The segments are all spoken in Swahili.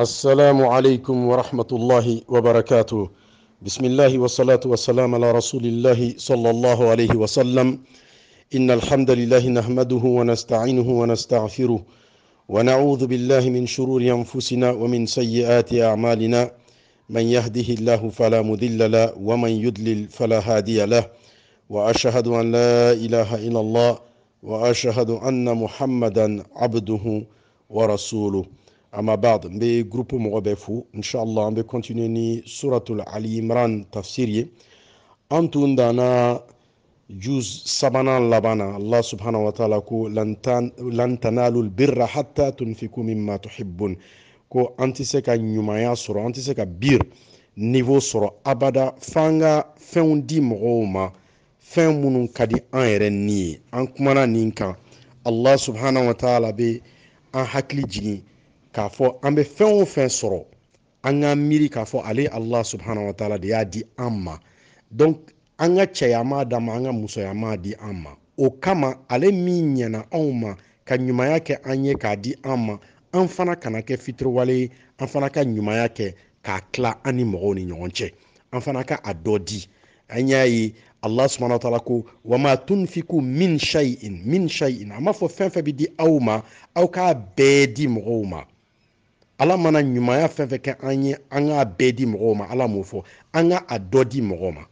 السلام عليكم ورحمة الله وبركاته بسم الله والصلاة والسلام على رسول الله صلى الله عليه وسلم إن الحمد لله نحمده ونستعينه ونستغفره ونعوذ بالله من شرور أنفسنا ومن سيئات أعمالنا من يهده الله فلا مضل له ومن يضلل فلا هادي له وأشهد أن لا إله إلا الله وأشهد أن محمدا عبده ورسوله أما بعد بي جروب مغبفو إن شاء الله بي كونتينيني سورة العلي إمران تفسيري أنتون دانا جوز سبانا لبانا الله سبحانه وتعالى كو لن, لن تنالوا البر حتى تنفقوا مما تحبون كو أنت سكا نمايا سورة أنت سكا بير نيفو سورة أبدا فانغا فان مغوما فان منون كدي آيرن ني أنكمانا نينكا الله سبحانه وتعالى بي أن حكلي جيني k'a fɔ an bɛ fɛn o fɛn sɔrɔ an ka miiri k'a fɔ ale ala subhanahu wa taala de y'a di an ma donc an ka cɛya m'a d'an ma an ka musoya m'a di an ma o kama ale min ɲɛna anw ma ka ɲumanya kɛ an ye k'a di an ma an fana kana kɛ fitiriwale ye an fana ka ɲumanya kɛ k'a tila an ni mɔgɔw ni ɲɔgɔn cɛ an fana ka a dɔ di an y'a ye allah subhanahu wa ta'ala ko wama tunfiku min shayin min shayin a m'a fɔ fɛn fɛn bɛ di aw ma aw k'a bɛɛ di mɔgɔw ma ala mana ɲumanya fɛn fɛn kɛ an ye an k'a bɛɛ di mɔgɔw ma ala m'o fɔ an ka a dɔ di mɔgɔw ma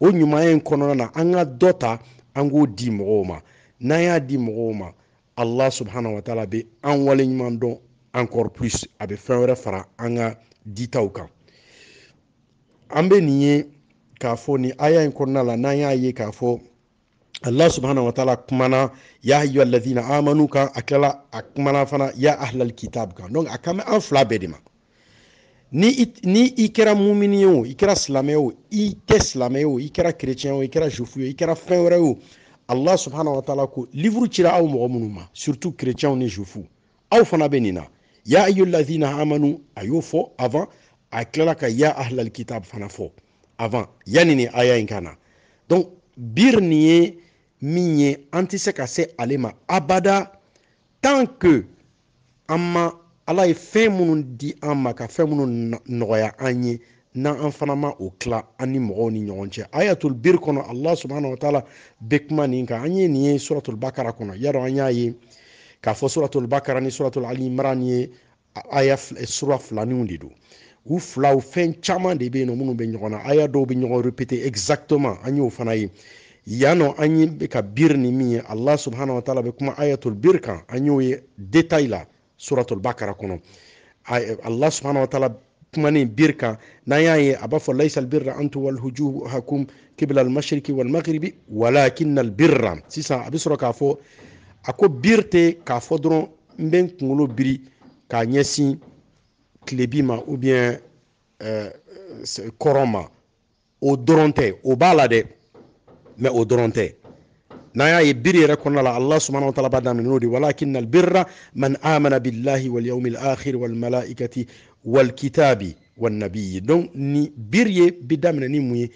o ɲumanya in kɔnɔna na an ka dɔ ta an k'o di mɔgɔw ma n'an y'a di mɔgɔw ma ala subhanahu wa taala bɛ an waleɲuman dɔn encore plus a bɛ fɛn wɛrɛ fara an ka ditaw kan an bɛ nin ye k'a fɔ nin aya in kɔnɔna la n'an y'a ye k'a fɔ allah subhanahu wa taala kumana ya ayyuha alladhina amanu kan a kilala a kumana fana ya ahlal kitab kan donc a kan bɛ an fila bɛɛ de ma ni i, ni i kɛra mumini ye o i kɛra silamɛ ye o i tɛ silamɛ ye o i kɛra kerecɛn o i kɛra zufu ye i kɛra fɛn wɛrɛ ye o allah subhanahu wa taala ko livre cira aw mɔgɔ minnu ma surtout kerecɛnw ni zufu aw fana bɛ nin na ya ayyuha alladhina amanu a y'o fɔ avant a tilala ka ya ahlal kitab fana fɔ avant yanni nin aya in ka na donc bir nin ye min ye an tɛ se ka se ale ma abada tan ke an ma ala ye fɛn minnu di an ma ka fɛn minnu nɔgɔya an ye na an fana ma o tila an ni mɔgɔw ni ɲɔgɔn cɛ ayatul biri kɔnɔ allah subhanahu wa ta'ala bɛ kuma nin kan an ye nin ye suratul bakara kɔnɔ yadɔ an y'a ye k'a fɔ suratul bakara ni suratul ali imran ye aya eh, sura filaninw de don u filaw fɛn caman de bɛ yen nɔ minnu bɛ ɲɔgɔn na aya dɔw bɛ ɲɔgɔn répété exactement an y'o fana ye yano anyi bika bir ni mi allah subhanahu wa ta'ala bikuma ayatul birka kan ye detail la suratul bakara kɔnɔ allah subhanahu wa ta'ala kumanin bir kan n'an y'a ye a b'a birra an wal huju hakum kibla al mashriki wal maghribi walakin al birra sisan a bɛ sɔrɔ k'a fɔ a ko bir biri k'a ɲɛsin klebima ou bien euh, koroma o dronte o balade mɛ o dɔrɔn tɛ n'an y'a ye biri yɛrɛ kɔnɔna la allah subhanahu wa ta'ala b'a daminɛ n'o de walakin na birra man amana billahi wal yawmil akhir wal malaikati wal kitabi wal nabiyyi donc ni biri ye bi daminɛ ni mun ye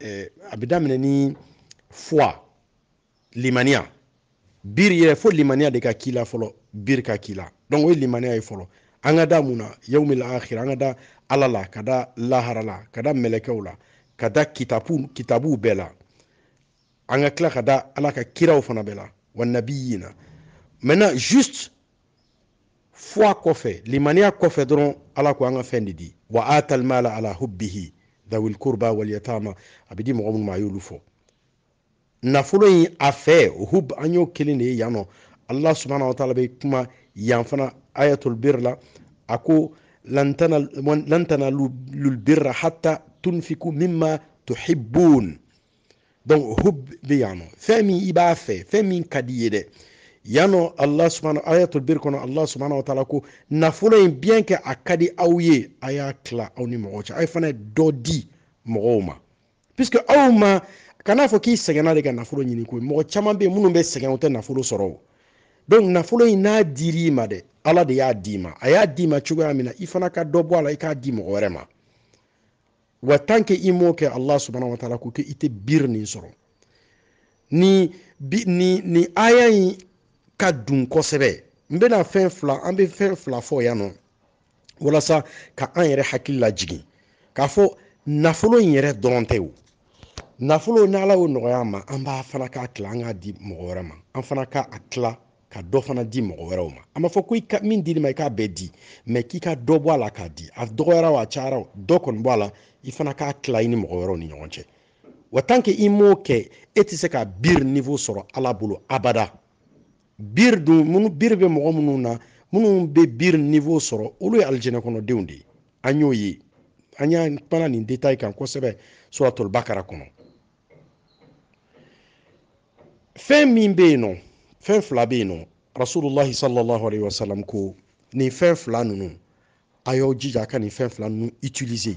eh, a bi daminɛ ni foi limaniya biri yɛrɛ fo limaniya de ka k'i la fɔlɔ biri ka k'i la donc o ye limaniya ye fɔlɔ an ka da mun na yawmil akhir an ka da ala la ka da lahara la ka da mɛlɛkɛw la ka da kitabu kitabuw bɛɛ la an ka tila ka da ala ka kiraw fana bɛɛ la wa maintenant juste foi kɔfɛ limaniya kɔfɛ dɔrɔn ala ko an ka fɛn de di wa atal mala ala hubbihi dawil kurba wal a bɛ di mɔgɔ minnu ma a y'olu fɔ nafolo in a fɛ hub an y'o kelen de ye yan nɔ allah subhanahu wa ta'ala bɛ kuma yan fana ayatul bir la a ko lan tanalu birra hatta tunfiku mimma tuhibbun donc hub bi yano fɛn min i b'a fɛ fɛn min ka di ye dɛ yannɔ allah subhanahu ayatul bir kɔnɔ allah subhanahu wa taala ko nafolo in bien que a ka di aw ye a y'a tila aw ni mɔgɔw cɛ a ye dɔ di mɔgɔw ma puisque aw ma kana fɔ k'i sɛgɛnna de ka nafolo ɲini ko mɔgɔ caman bɛ yen minnu bɛ sɛgɛn u tɛ nafolo sɔrɔ o donc nafolo in n'a dir'i ma dɛ ala de y'a d'i ma a y'a d'i ma cogoya min na i fana ka dɔ bɔ a la i k'a di mɔgɔ wɛrɛ ma wa tanke que i m'o kɛ allah subhanahu wa taala ko kɛ i tɛ biri nin sɔrɔ ni bi ni ni aya yi ka dun kosɛbɛ n bɛna fɛn fila an bɛ fɛn fila fɔ yan nɔ walasa ka an yɛrɛ hakili lajigin k'a fɔ nafolo in yɛrɛ dɔrɔn tɛ o nafolo ni ala y'o nɔgɔya ma an b'a fana k'a tila an k'a di mɔgɔ wɛrɛ ma an fana k'a tila ka dɔ fana di mɔgɔ wɛrɛw ma a ma fɔ ko i ka min dir'i ma i k'a bɛɛ di mɛ k'i ka dɔ bɔ a la k'a di a dɔgɔyara o a cayara o dɔ kɔni bɔ a la i fana k'a tila i ni mɔgɔ wɛrɛw ni ɲɔgɔn cɛ wa tant que i m'o kɛ e tɛ se ka biri niveau sɔrɔ ala bolo abada biri dun minnu biri bɛ mɔgɔ minnu na minnu bɛ biri niveau sɔrɔ olu ye alijinɛ kɔnɔdenw de ye an y'o ye an y'an kumana nin détail kan kosɛbɛ suratul bakara kɔnɔ fɛn min bɛ yen nɔ fɛn fila bɛ yen nɔ rasulillahi sallallahu alaihi wasallam ko nin fɛn fila ninnu a y'aw jija a ka nin fɛn fila ninnu utiliser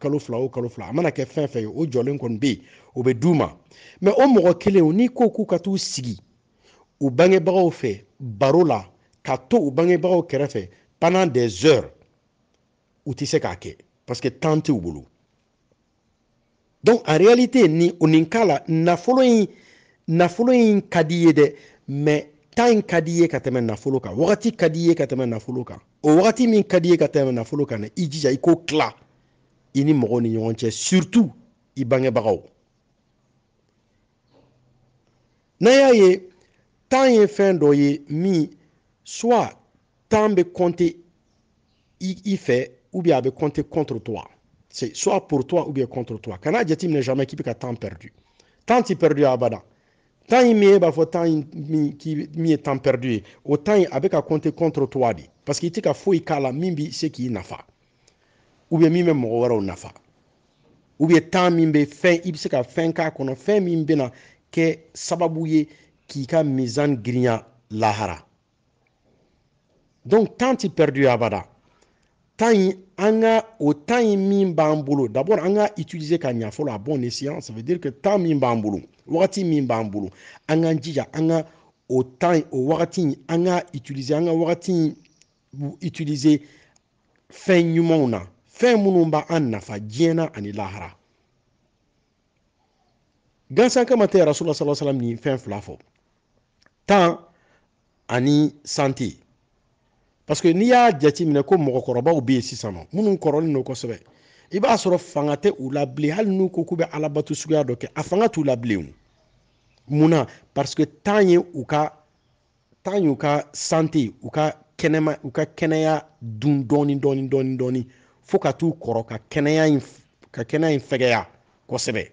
kalo ah, fila o kalo oh, fila a mana kɛ fɛn fɛn ye o oh, jɔlen kɔni bɛ yen o oh, bɛ d'u ma mɛ o mɔgɔ kelenw n'i ko k'u ka t'u sigi u bangebagaw fɛ baro la ka to u bangebagaw kɛrɛfɛ pendant des heures u tɛ se k'a kɛ parce que temps t'u bolo donc en réalité ni nin k'a la nafolo in nafolo in ka di i ye dɛ mais temps in ka di i ye ka tɛmɛ nafolo kan wagati ka di ka tɛmɛ nafolo kan o wagati min ka di i ye ka tɛmɛ nafolo kan dɛ i jija k'o tila i ni mɔgɔw ni ɲɔgɔn surtout i bangebagaw n'an y'a ye tan ye fɛn dɔ ye min soit tan bɛ compter i, i fɛ ou bien a bɛ contre toi c'est soit pour toi ou bien contre toi kana jateminɛ jamais k'i bɛ ka perdu Tant ti perdu abada ah, Tant il min e b'a fɔ temps in min k'i min ye perdu ye o temps a bɛ ka compter contre toi de parce que i tɛ ka foyi k'a la min se k'i nafa bien mime mɔgɔ ou nafa Ou bien bɛ mimbe, fin, bɛ se ka fin k'a kɔnɔ sababu k'i ka mizan lahara donc tan tɛ perdu abada tan in au ka o tan d'abord an utiliser ka ɲa a bon ça veut dire que tan mimba b'an wakati min anga njija, anga, k'an o tan utiliser an wakati utiliser na Fɛn minnu b' an nafa diɲɛna ani lahara gansan kama tɛ rasulullah sallallahu salam ni fɛn fila fɔ tan ani sante parce que n'i y'a jateminɛ ko mɔgɔkɔrɔbaw bɛ yen sisan minnu kɔrɔlen don kosɛbɛ i b'a sɔrɔ fanga tɛ u la bilen hali n'u ko k'u bɛ alabato suguya dɔ kɛ a fanga t'u la bilen munna parce que tan ye u ka tan ye u ka sante u ka kɛnɛma u ka kɛnɛya dun dɔɔni dɔɔni dɔɔni dɔɔni fo ka t'u kɔrɔ ka kɛnɛya in fɛgɛya kosɛbɛ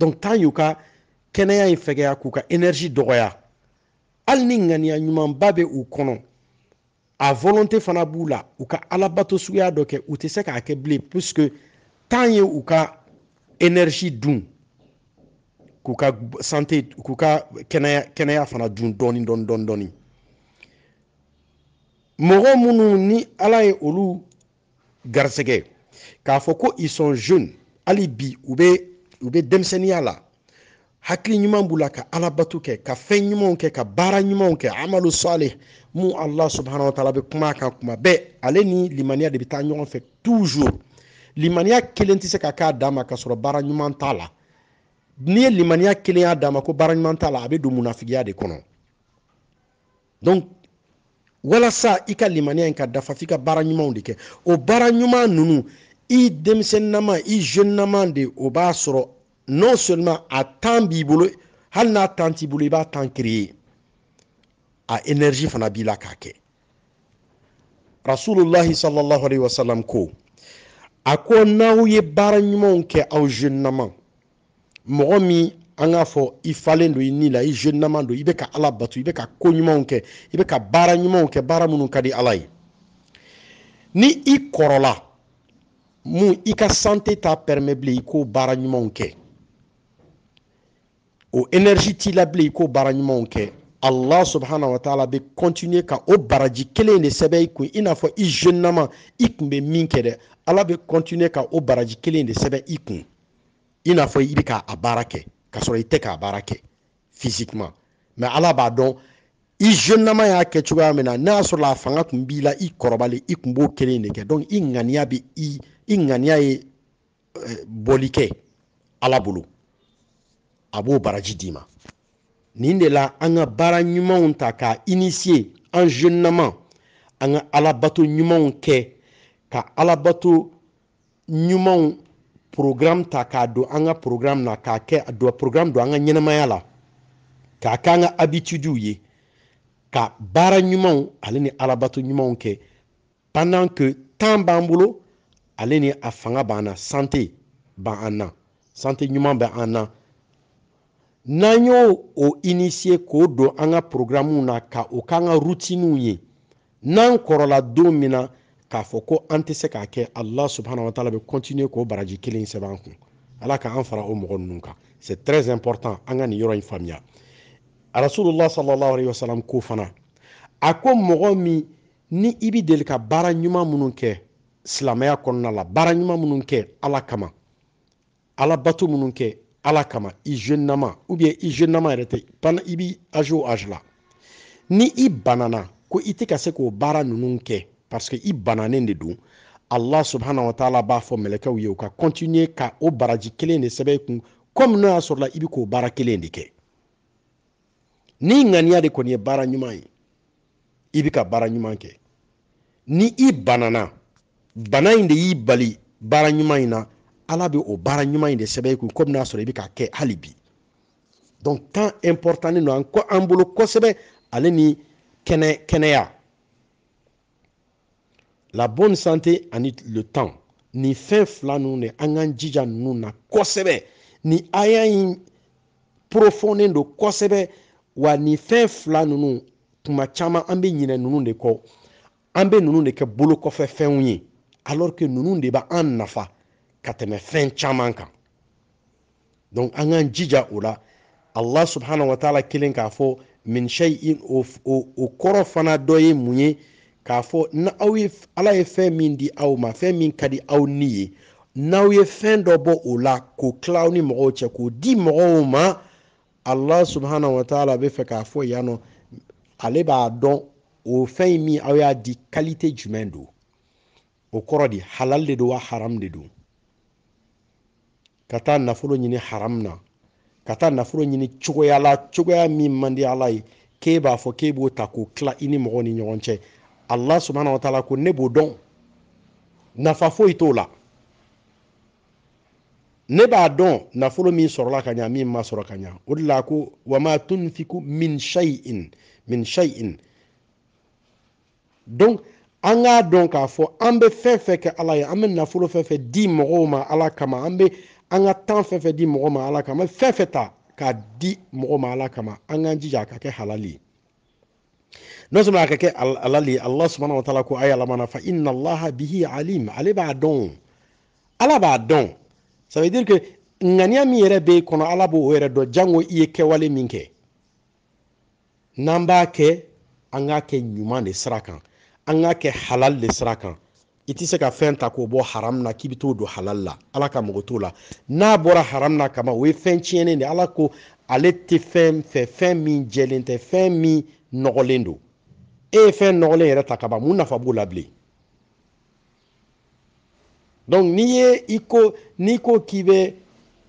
donc tan y'u ka kɛnɛya in fɛgɛya k'u ka énergie dɔgɔya hali ni ŋaniya ɲumanba bɛ u kɔnɔ a volonté fana b'u la u ka alabato suguya dɔ kɛ u tɛ se k'a kɛ bilen puisque tan ye u ka énergie dun k'u ka santé k'u ka kɛnɛya fana dun dɔɔni dɔɔni dɔɔni dɔɔni mɔgɔ minnu ni ala ye olu garisɛgɛ k'a fɔ ko sont jeunes hali bi u bɛ u bɛ denmisɛnninya la hakili ɲuman b'u la ka alabato kɛ ka fɛn ɲumanw sale wa bɛ kuma kuma bɛɛ ni limaniya de bɛ taa toujours limaniya kelen tɛ se ka k'a la n'i ye limaniya kelen y'a ko la de kɔnɔ donc walasa i ka limaniya ka dafa fika ka baara ɲumanw de kɛ o baara ɲuman nunu i nama i jeunenama de o b'a sɔrɔ non seulement a tan b'i bolo hali n'a tan t'i bolo i b'a tan créer a enerji fana b'i la k'a kɛ rasulullahi sallallahu alaihi wasallam ko a ko n'aw ye baara ɲumanw kɛ aw jeunenama mɔgɔ min an k'a fɔ i falen do i ni la i jeninaman don i bɛ ka ala bato i bɛ ka ko ɲumanw kɛ i bɛ ka baara ɲumanw kɛ baara minnu ka di ala ye ni i kɔrɔla mun i ka sante t'a pɛrɛmɛ bilen i k'o baara ɲumanw kɛ o enerzi t'i la bilen i k'o baara ɲumanw kɛ allah subhana wa taala bɛ kɔntiniye ka o baraji kelen de sɛbɛ i kun i n'a fɔ i jeninaman i kun bɛ min kɛ dɛ ala bɛ kɔntiniye ka o baraji kelen de sɛbɛ i kun i n'a fɔ i bɛ k'a baara kɛ Ka sɔrɔ i tɛ k'a baara kɛ physiquement mais Ala b'a dɔn i jeune nama y'a kɛ cogoya min na n'a y'a la a fanga tun b'i la i kɔrɔbalen i tun b'o kelen de kɛ donc i ŋaniya bɛ i i ŋaniya ye bɔli kɛ Ala bolo a b'o baraji d'i ma nin de la an ka baara ɲumanw ta k'a initier an jeune nama an ka Alabato ɲumanw kɛ ka Alabato ɲumanw programme ta k'a don an ka programme na k'a kɛ a programme don an ka ɲɛnɛmaya la k'a kɛ an ka habitudes ye ka baara ɲumanw ale ni alabato ɲumanw kɛ pendant que temps b'an bolo ale ni a fanga b'an na santé b'an na santé ɲuman bɛ an na n'an y'o o initier k'o don an ka programmes na ka o k'an ka routines ye n'an kɔrɔla don min na k'a fɔ ko an tɛ se k'a kɛ ala subahana wa taala bɛ kɔntiniye k'o baraji kelen sɛbɛn kun ala ka an fara o mɔgɔ ninnu kan c'est très important an ka nin yɔrɔ in faamuya arasulula sallallahu alaihi wasallam ko fana a ko mɔgɔ min ni i bi deli ka baara ɲuman minnu kɛ silamɛya kɔnɔna la baara ɲuman minnu kɛ ala kama ala bato minnu kɛ ala kama i jeunenama ubiyɛn i jeunenama yɛrɛ tɛ pan i bi age o age la ni i banana ko i tɛ ka se k'o baara ninnu kɛ parce que i bananen de don allah subhanahu wa taala b'a fɔ mɛlɛkɛw ye u ka continue ka o baraji kelen de sɛbɛ kun comme n'o y'a sɔrɔla i bi k'o baara kelen de kɛ ni ŋaniya de kɔni ye baara ɲuman ye i bi ka baara ɲuman kɛ ni i banana bana in de y'i bali baara ɲuman in na ala be o baara ɲuman in de sɛbɛn kun komi n'a sɔrɔ i bɛ k'a kɛ hali bi donc tant important ni no kɔ an bolo kosɛbɛ ale ni kɛnɛ kɛnɛya la bonne santé ani le temps ni fin fila ninnu de an na kosebe ni aya in de don kosɛbɛ wa nin fɛn fila ninnu tuma caman an bɛ ɲinɛ ninnu de kɔ an bɛ de kɛ ye alors que ninnu de an nafa ka tɛmɛ fɛn kan donc an k'an jija allah subhanahu wa taala kelen k'a fɔ min shayin o kɔrɔ fana K'a fɔ n aw ye ala ye fɛn min di aw ma fɛn min ka di aw ni ye n'aw ye fɛn dɔ bɔ o la k'o tila aw ni mɔgɔw cɛ k'o di mɔgɔw ma ala subahana wa taala a bɛ fɛ k'a fɔ yan nɔ ale b'a dɔn o fɛn in min aw y'a di kalite jumɛn don o kɔrɔ di halal de do wa haram de don ka taa nafolo ɲini haram na ka taa nafolo ɲini cogoya la cogoya min man di ala ye k'e b'a fɔ k'e b'o ta k'o tila i ni mɔgɔ ni ɲɔgɔn cɛ allah subhanahu wa taala ko ne b'o dɔn nafa foyi t'o la ne b'a dɔn nafolo min sɔrɔla ka ɲa min ma sɔrɔ ka ɲa o de la ko wama tunfiku min shayin min shayin donc an k'a dɔn k'a fɔ an bɛ fɛn fɛn kɛ ala ye an bɛ nafolo fɛn fɛn di mɔgɔw ma ala kama an bɛ an ka tan fɛn fɛn di mɔgɔ ma ala kama fɛn fɛn ta k'a di mɔgɔ ma ala kama an k'an jija a ka kɛ halali ye نوز مراكا كي الله سبحانه وتعالى كو آية لما نفع إن الله به عليم علي بعدون على بعدون سيدير كي نانيا ميرا بي كونا على بو ويرا جانو إيه كي والي مين كي كي أنغا كي نيوان دي أنغا كي حلال دي إتي سكا فين تاكو بو حرام كي بتو دو حلال لا على كا مغتو لا نابورا حرام نا كما وي فين تيني على كو على تفين في فين مين جيلين تفين مين nɔgɔlen don e ye fɛn nɔgɔlen yɛrɛ ta ka ban mun nafa b'o la bilen donc n'i ye i ko n'i ko k'i bɛ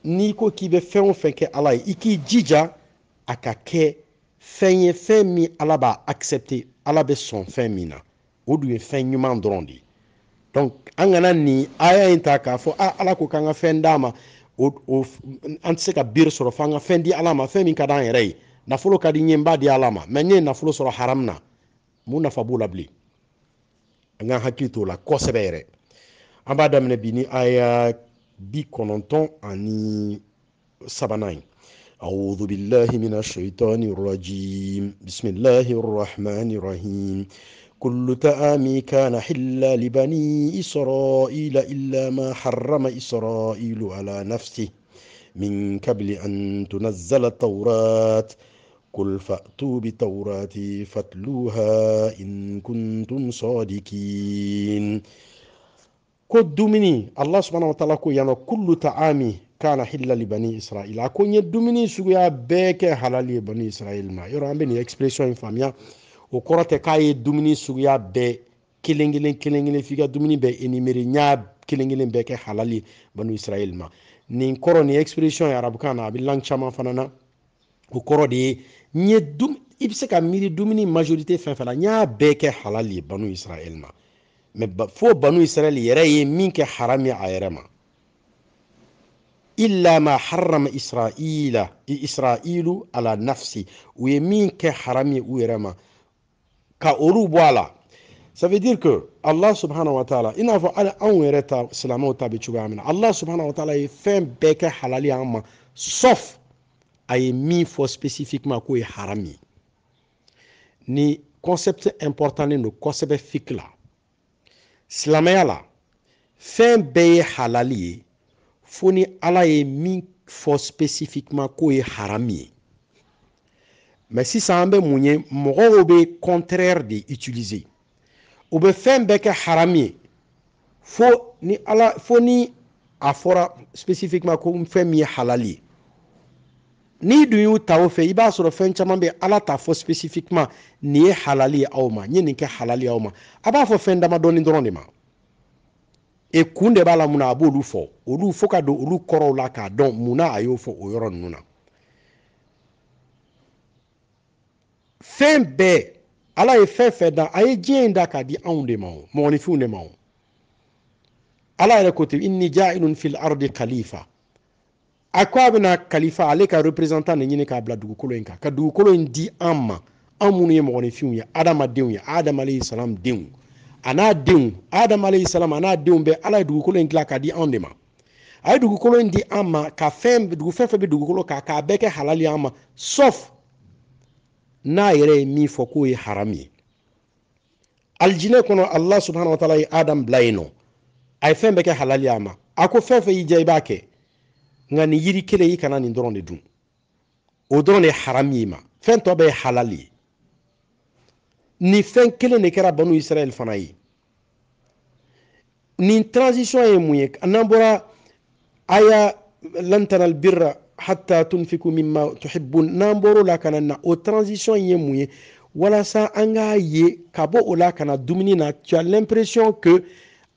n'i ko k'i bɛ fɛn o fɛn kɛ ala ye i k'i jija a ka kɛ fɛn ye fɛn min ala b'a accepte ala bɛ sɔn fɛn min na o dun ye fɛn ɲuman dɔrɔn de ye donc an kana nin aya in ta k'a fɔ a ala ko k'an ka fɛn d'a ma o an tɛ se ka bere sɔrɔ f'an ka fɛn di ala ma fɛn min ka d'an yɛrɛ ye nafolo ka di n ye n b'a di ala ma mɛ n ye nafolo sɔrɔ haram na mun nafa b'o la bilen an k'an hakili t'o la kosɛbɛ yɛrɛ an b'a daminɛ bi ni aya bi kɔnɔntɔn ani sabanan ye أعوذ بالله من الشيطان الرجيم بسم الله الرحمن الرحيم كل تآمي كان حلا لبني إسرائيل إلا ما حرم إسرائيل على نفسه من قبل أن تنزل التوراة قل فأتوا بتوراتي فاتلوها إن كنتم صادقين ko dumuni allah subhanahu wa taala ko yana kullu taami kana hilla li bani israil a ko n ye dumuni suguya bɛɛ kɛ halali ye bani israil ma yɔrɔ an be nin expression ye faamuya o kɔrɔ tɛ k'a ye dumuni suguya bɛɛ kelen kelen kelen kelen f'i ka dumuni bɛɛ enumere n y'a kelen kelen bɛɛ kɛ halali ye bani israil ma nin kɔrɔ nin expression ye arabukan na a be lang caman fana na o kɔrɔ de ye n dum i bɛ se ka miiri dumuni majorite fɛn fɛn la n y'a bɛɛ kɛ halali ye banu israɛl ma mɛ fo banu israɛl yɛrɛ ye min kɛ harami a yɛrɛ ma illa ma haram israila israilu ala nafsi u ye min kɛ harami u yɛrɛ ma ka olu bɔ a la ça veut dire que allah subhanahu wa taala i n'a fɔ hali anw yɛrɛ ta silamɛw ta bɛ cogoya min na allah subhanahu wa taala ye fɛn bɛɛ kɛ halali an ma sauf a ye min fɔ spécifiquement k'o ye haram ni concept important don kosɛbɛ fik la silamɛya la fɛn bɛɛ ye halali ye fo ni ala ye min fɔ spécifiquement k'o ye haram ye mɛ sisan an bɛ mun ye contraire de utiliser u bɛ fɛn harami, kɛ haram ye fo ni ala fo ni a fɔra spécifiquement ko fɛn min ye halali n'i dun y'u ta o fɛ i b'a sɔrɔ fɛn caman bɛ ala t'a fɔ spécifiquement nin ye halali ye aw ma n ye nin kɛ halali ye aw ma a b'a fɔ fɛn damadɔni dɔrɔn de ma e kun de b'a la mun na a b'olu fɔ olu fo ka don olu kɔrɔw la k'a dɔn mun na a y'o fɔ o yɔrɔ ninnu na fɛn bɛɛ ala ye fɛn fɛn da a ye diɲɛ in da k'a di anw de ma o mɔgɔninfinw de ma o ala yɛrɛ ko ten inni ja'ilun fil ardi khalifa a ko a bɛna kalifa ale ka représentant de ɲini k'a bila dugukolo in kan ka dugukolo in di an ma an minnu ye mɔgɔninfinw ye adamadenw ye adam alayhi salam denw a n'a denw adam alayhi salam a n'a denw bɛɛ ala ye dugukolo in dilan k'a di anw de ma a ye dugukolo in di an ma ka fɛn dugu fɛn fɛn bɛ dugukolo kan k'a bɛɛ kɛ halali an ma sauf n'a yɛrɛ ye min fɔ k'o ye haram ye alijinɛ kɔnɔ ala subahana wa taala ye adam bila yen nɔ a ye fɛn bɛɛ kɛ halali a ma a ko fɛn fɛn y'i diya i b'a kɛ nka nin yiri kelen i kana nin dɔrɔn de dun o dɔrɔn de ye haramu ye i ma fɛn tɔ bɛɛ ye halali ye nin fɛn kelen de kɛra banu israɛli fana ye nin transition ye mun ye n'an bɔra aya lan tanal birra hatta tunfiku mimma tuhibbun n'an bɔr'o la ka na o transition ye mun ye walasa an k'a ye ka bɔ o la kana na dumuni na tu as l'impression que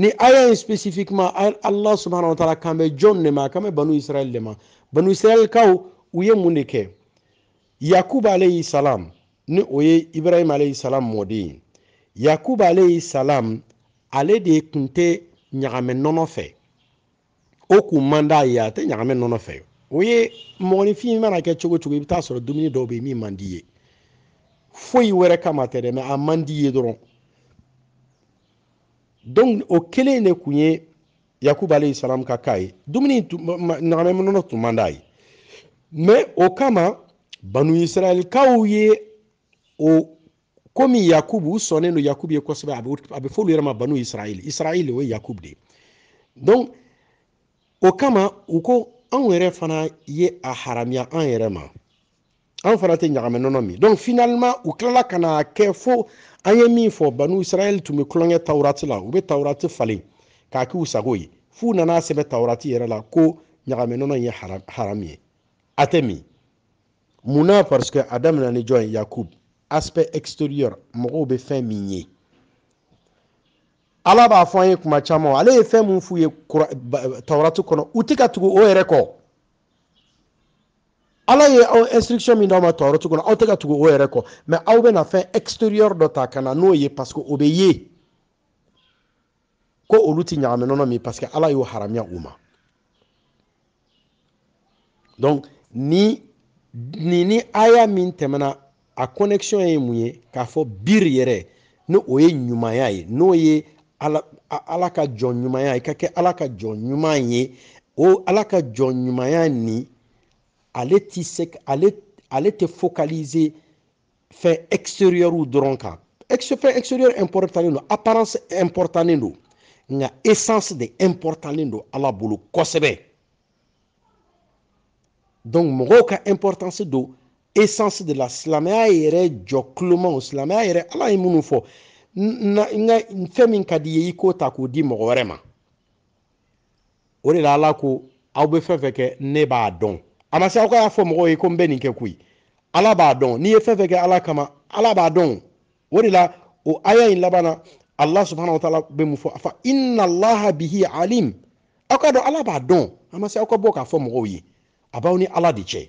ni aya in spécifiquement allah subhanahu wa taala kan jon ne ma kan banu israil de ma banu israil kaw u ye mun de kɛ yakub alayhi salam ni o ye ibrahim alayhi salam mɔden ye yakub alayhi salam ale de tun tɛ ɲagamɛ nɔnɔ fɛ o kun man d'a ye a tɛ ɲagamɛ nɔnɔ fɛ o ye mɔgɔninfin mana kɛ cogo cogo i bɛ taa sɔrɔ dumuni dɔw bɛ yen min man d'i ye foyi wɛrɛ kama tɛ dɛ mɛ a man d'i ye dɔrɔn donc o kelen de kun ye yakubu alayhi salam ka k'a ye dumuni nagamɛ nɔnɔ tun man ye mɛ o kama banu israɛlikaw ye o komi yakubu u sɔnnen do yakubu ye kosɛbɛ a bɛ fɔ olu yɛrɛ banu israɛli israɛli o ye yakubu de donc o kama u ko anw yɛrɛ fana ye a haramiya an yɛrɛ ma an fana tɛ ɲagami nɔnɔ min donc finalement u tilala ka n'a kɛ fo an ye min fɔ banu israɛl tun bɛ tulonkɛ tawurati la u bɛ tawurati falen k'a k'u sago ye f'u nana sɛbɛ tawurati yɛrɛ la ko ɲagami nɔnɔ in ye haram ye a tɛ min munna parce que a daminɛ ni jɔn ye yakub aspect extérieur mɔgɔw bɛ fɛn min ye ala b'a fɔ an ye kuma caman ale ye fɛn min f'u ye tawurati kɔnɔ u tɛ ka tugu o yɛrɛ kɔ ala ye aw eh, oh, instruction min d'aw ma tɔɔrɔ cogo na aw tɛ ka tugu o yɛrɛ kɔ mɛ aw bɛna fɛn extérieur dɔ ta ka na n'o ye parce que o bɛ ye ko olu tɛ ɲagami nɔnɔ min parce que ala y'o haramiya u ma donc ni ni ni aya min tɛmɛna a connexion ye mun ye k'a fɔ biri yɛrɛ ni o ye ɲumanya ye n'o ye ala ala ka jɔn ɲumanya i ka kɛ ala ka jɔn ɲuman ye o ala ka jɔn ɲumanya nin ale tisser, se ale te focaliser fɛn extérieur dɔrɔn ex fɛn extérieur important apparence importanlen essence de importanlen don ala bolo kosɛbɛ donc mɔgɔw importance de essence de la silamɛya yɛrɛ jɔ kulomaw silamɛya ala imunufo. minnu fɔ na n fɛn min k'o di mɔgɔ wɛrɛ la ala au aw bɛ fɛn ne b'a don. a ma se aw ka y'a fɔ mɔgɔw ye ko n bɛ nin kɛ koyi ala b'a dɔn n'i ye fɛn fɛn kɛ ala kama ala b'a dɔn o de la o aya in laban na allah subhanahu wa taala bɛ mun fɔ a fa inna allaha bihi alim aw k'a dɔn ala b'a dɔn a ma se aw ka bɔ k'a fɔ mɔgɔw ye a b'aw ni ala de cɛ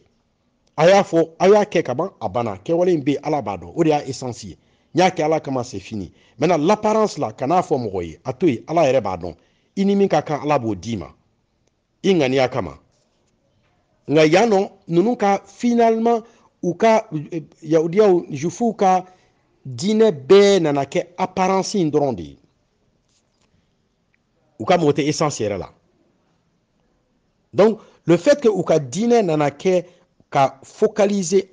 a y'a fɔ a y'a kɛ ka ban a banna kɛwale in bɛ ala b'a dɔn o de y'a essence ye n y'a kɛ ala kama c'est fini maintenant l'apparence la kan'a fɔ mɔgɔ ye a to yen ala yɛrɛ b'a dɔn i ni min ka kan ala b'o d'i ma i ŋaniya kama nous avons finalement u ka yahudiyaw jufuw ka diinɛ bɛɛ apparence de donc le fait que u ka nana kɛ ka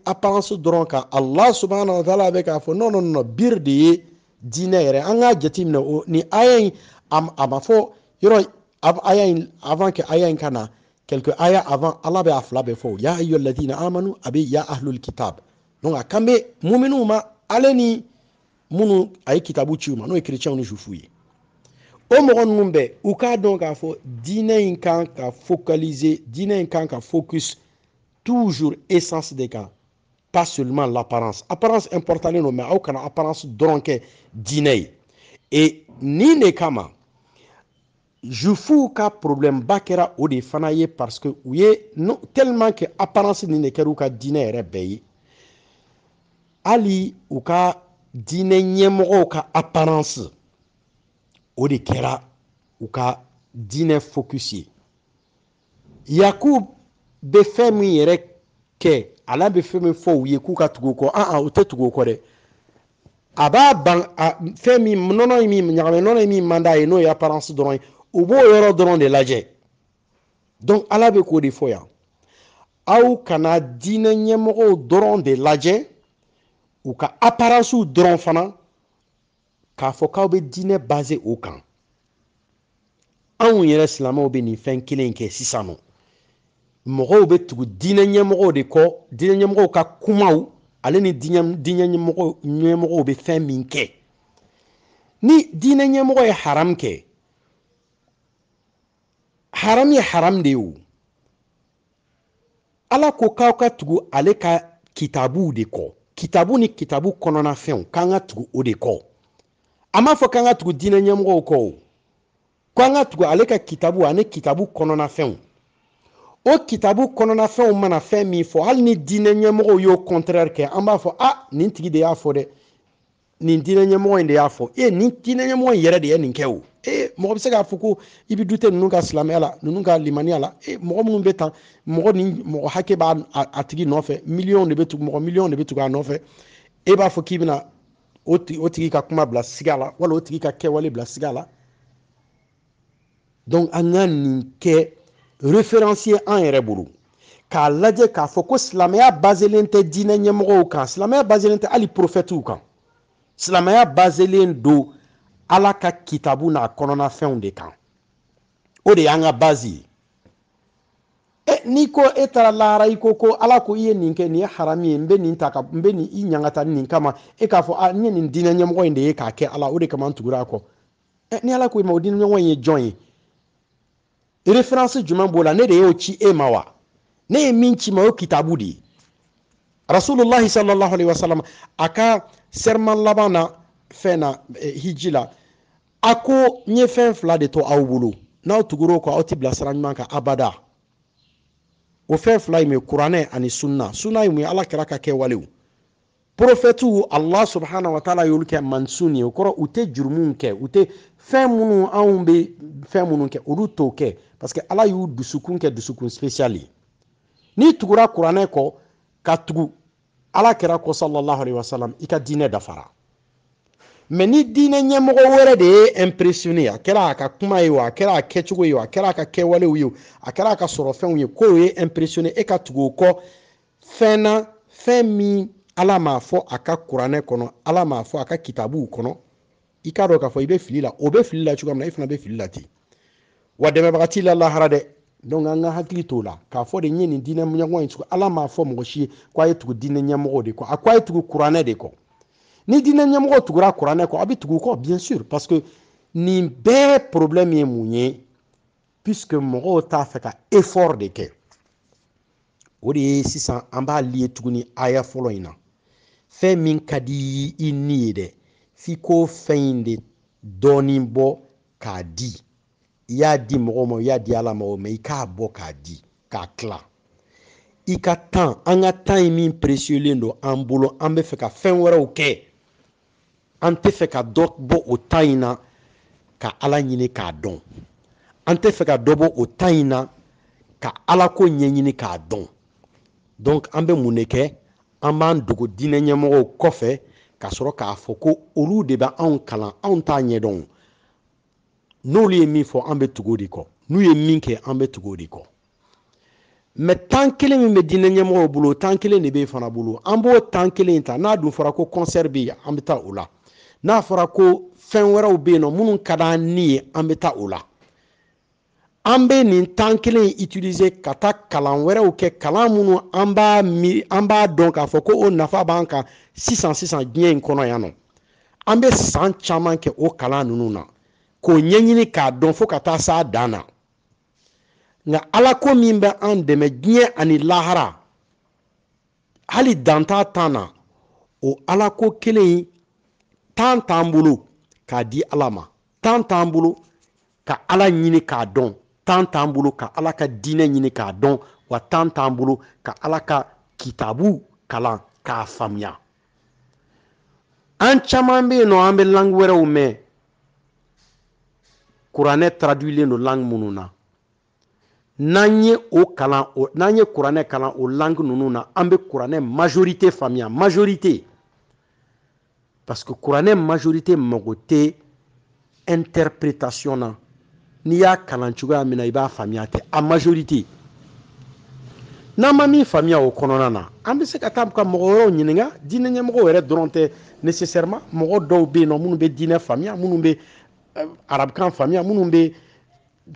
apparence dɔrɔn allah subhanahu wa taala bɛ k'a non non non bir de ye an a avant que quelques aya avant Allah be a fila bɛɛ ya ayyuhalladhina amanu a ya ahlul kitab donc a kan bɛ ma ale ni a kitabu ci ma n'o ni o mɔgɔ ninnu bɛɛ u k'a dɔn k'a fɔ diinɛ in kan ka focaliser focus toujours essence des cas pas seulement l'apparence apparence importante non mais aw kana apparence dronke kɛ et ni ne kama jufuw ka problɛmba kɛra o de fana ye parce que u ye no, tellement que apparence nin de kɛra u ka diinɛ yɛrɛ bɛɛ ye hali u ka diinɛ ɲɛmɔgɔw ka apparence o de kɛra u ka diinɛ focus ye yakub bɛ fɛn min yɛrɛ kɛ ala bɛ fɛn min fɔ u ye k'u ka tugu o kɔ an an u tɛ tugu o kɔ dɛ a b'a ban fɛn min nɔnɔ in min ɲagamɛ nɔnɔ in min man d'a ye n'o ye apparence dɔrɔn ye u b'o yɔrɔ dɔrɔn de lajɛ donc ala bɛ k'o de fɔ yan aw kana diinɛ ɲɛmɔgɔw dɔrɔn de lajɛ u ka aparansiw dɔrɔn fana k'a fɔ k'aw bɛ diinɛ baze o kan anw yɛrɛ silamaw bɛ nin fɛn kelen kɛ sisan nɔ mɔgɔw bɛ tugu diinɛ ɲɛmɔgɔw de kɔ diinɛ ɲɛmɔgɔw ka kumaw ale ni diinɛ ɲɛmɔgɔw bɛ fɛn min kɛ ni diinɛ ɲɛmɔgɔ ye haramu kɛ haram ye haram de o ala ko k'aw ka tugu ale ka kitabuw de kɔ kitabu ni kitabu kɔnɔna fɛnw k'an ka tugu o de kɔ a m'a fɔ k'an ka tugu diinɛ ɲɛmɔgɔw kɔ o k'an ka tugu ale ka kitabu ani kitabu kɔnɔna o kitabu kɔnɔna mana fɛn min fɔ hali ni diinɛ ɲɛmɔgɔw y'o kɔntɛrɛri kɛ an b'a fɔ a ah, nin tigi de y'a fɔ dɛ nin diinɛ ɲɛmɔgɔ in de y'a fɔ e nin diinɛ ɲɛmɔgɔ in yɛrɛ de ye nin kɛ o e mɔgɔ bɛ se k'a fɔ ko i bɛ dute ninnu ka silamɛya la ninnu ka limaniya la e mɔgɔ minnu bɛ tan mɔgɔ ni mɔgɔ hakɛ b'a a tigi nɔfɛ miliyɔn de bɛ tugu mɔgɔ miliyɔn de bɛ tugu a nɔfɛ e b'a fɔ k'i bɛna o tigi o tigi ka kuma bila siga la wala o tigi ka kɛwale bila siga la donc an ka nin kɛ référence ye an yɛrɛ bolo k'a lajɛ k'a fɔ ko silamɛya baselen tɛ diinɛ ɲɛmɔgɔw kan silamɛya baselen tɛ hali prophètes kan silamɛya bazelen don ala ka kitabu n'a kɔnɔnafɛnw de kan o de y'an ka bazi ye e n'i ko e taara lahara i ko ko ala ko i ye nin kɛ nin ye harami ye n bɛ nin ta ka n bɛ nin i ɲangata nin kama e k'a fɔ a n ye nin diinɛ ɲɛmɔgɔ in de ye k'a kɛ ala o de kama n tugura a kɔ e ni ala ko i ma o diinɛ ɲɛmɔgɔ in ye jɔn ye référence jumɛn b'o la ne de y'o ci e ma wa ne ye min ci ma o kitabu de ye rasulillahi sallallahu alaihi wa sallam a ka sɛriman laban na fɛn eh, na hiji la a ko n ye fɛn fila de to aw bolo n'aw tugura kɔ aw ti bila sira ɲuman kan abada o fɛn fila ye mun kuranɛ ani sunna sunna ye mun ala kɛra ka kɛwalew porofɛtiw allah subhanahu wa taala y'olu kɛ mansun ye o kɔrɔ u tɛ jurumu kɛ u tɛ fɛn minnu anw bɛ fɛn minnu kɛ olu t'o kɛ parce que ala y'u dusukun kɛ dusukun spécial ye n'i tugura kuranɛ kɔ ka tugu ala kɛra ko sallallahu alaihi wasallam i ka diinɛ dafara mɛ ni diinɛ ɲɛmɔgɔ wɛrɛ de ye impressione a kɛra a ka kuma ye o a kɛra a kɛcogo ye o a kɛra a ka kɛwalew ye o a kɛra a ka sɔrɔfɛnw ye k'o ye impressione e ka tugu o kɔ fɛn na fɛn min ala m'a fɔ a ka kuranɛ kɔnɔ ala m'a fɔ a ka kitabuw kɔnɔ i k'a dɔn k'a fɔ i bɛ fili la o bɛ fili la cogoya min na i e fana bɛ fili la ten wa dɛmɛbaga t'i la lahara dɛ donc an ka hakili t'o la k'a fɔ de n ye nin diinɛ ɲɛmɔgɔ in tugu ala m'a fɔ mɔgɔ si ye ko a ye tugu diinɛ ɲɛmɔgɔ de kɔ a ko a ye tugu kuranɛ de kɔ ni diinɛ ɲɛmɔgɔ tugura kuranɛ kɔ a bɛ tugu kɔ bien sûr parce que nin bɛɛ problème ye mun ye puisque mɔgɔw t'a fɛ ka effort de kɛ o de ye sisan an b'a lié tuguni aya fɔlɔ in na fɛn min ka di i ni ye dɛ f'i ko fɛn in de dɔɔnin bɔ k'a di Yadi mwomo, yadi ala mwomo, yi ka bo ka di, ka kla. Yi ka tan, anga tan yi min presyo lendo, an bolo, anbe fe ka fenwara ou ke, an te fe ka dokbo ou taina, ka ala njine ka don. An te fe ka dokbo ou taina, ka ala ko njine ka don. Donk, anbe mwone ke, anban dugo dine nye mworo kofe, ka soro ka afoko, ou lou deba an kalan, an ta nye donk, n'olu ye min fɔ an bɛ tugu de kɔ n'u ye min kɛ an bɛ tugu de kɔ mɛ tan kelen min bɛ diinɛ ɲɛmɔgɔw bolo tan kelen de bɛ fana bolo an b'o tan kelen ta n'a dun fɔra ko kɔnsɛri bɛ yen an bɛ taa o la n'a fɔra ko fɛn wɛrɛw bɛ yen nɔ minnu ka d'an ni ye an bɛ taa o la an bɛ nin tan kelen utiliser ka taa kalan wɛrɛw kɛ kalan minnu an b'a miiri an b'a dɔn k'a fɔ ko o nafa b'an kan sisan sisan diɲɛ in kɔnɔ yan nɔ an bɛ san caman kɛ o kalan ninnu na k'o ɲɛɲini k'a dɔn fo ka taa s'a dan na nka ala ko min bɛ an dɛmɛ diɲɛ ani lahara hali danta tan na o ala ko kelen tan t'an bolo k'a di ala ma tan t'an bolo ka ala ɲini k'a dɔn tan t'an bolo ka ala ka diinɛ ɲini k'a dɔn wa tan t'an bolo ka ala ka kitabu kalan k'a faamuya an caman bɛ yen nɔ an bɛ langi wɛrɛw mɛn kuranɛ traduilen don langue minnu na n'an ye o kalan o n'an ye kuranɛ kalan o langue ninnu na an bɛ kuranɛ majorité faamuya majorité parce que kuranɛ majorité mago tɛ interprétation na n'i y'a kalan cogoya min na i b'a faamuya tɛ a majorité n'an ma min faamuya o kɔnɔna na an bɛ se ka taa ka mɔgɔ wɛrɛw ɲininka diinɛ ɲɛmɔgɔ yɛrɛ dɔrɔn tɛ nécessairement mɔgɔ dɔw bɛ yen nɔ minnu bɛ diinɛ faamuya minnu bɛ Euh, arabukan faamuya minnu bɛ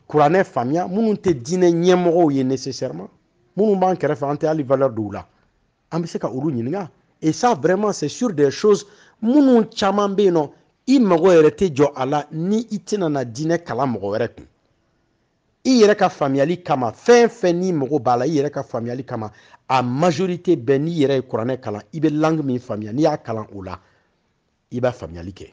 kuranɛ faamuya minnu tɛ diinɛ ɲɛmɔgɔw ye nécessairement minnu b'an kɛrɛfɛ an tɛ hali valeur dɔw la an bɛ se ka olu ɲininka et ça vraiment c'est sur des choses minnu caman bɛ yen nɔ i mago yɛrɛ tɛ jɔ a la ni i tɛna na diinɛ kalan mɔgɔ wɛrɛ kun i yɛrɛ ka faamuyali kama fɛn fɛn n'i mago b'a la i yɛrɛ ka faamuyali kama a majorité bɛɛ n'i yɛrɛ ye kuranɛ kalan i bɛ langue min faamuya n'i y'a kalan o la i b'a faamuyali kɛ